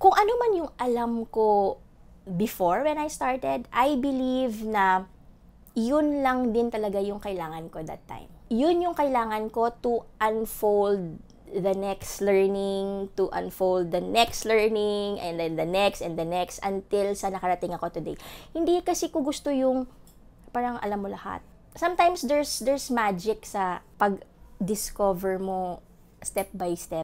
kung ano man yung alam ko before when I started, I believe na yun lang din talaga yung kailangan ko that time. Yun yung kailangan ko to unfold the next learning, to unfold the next learning, and then the next, and the next, until sa nakarating ako today. Hindi kasi ko gusto yung parang alam mo lahat. Sometimes there's there's magic sa pag-discover mo step by step.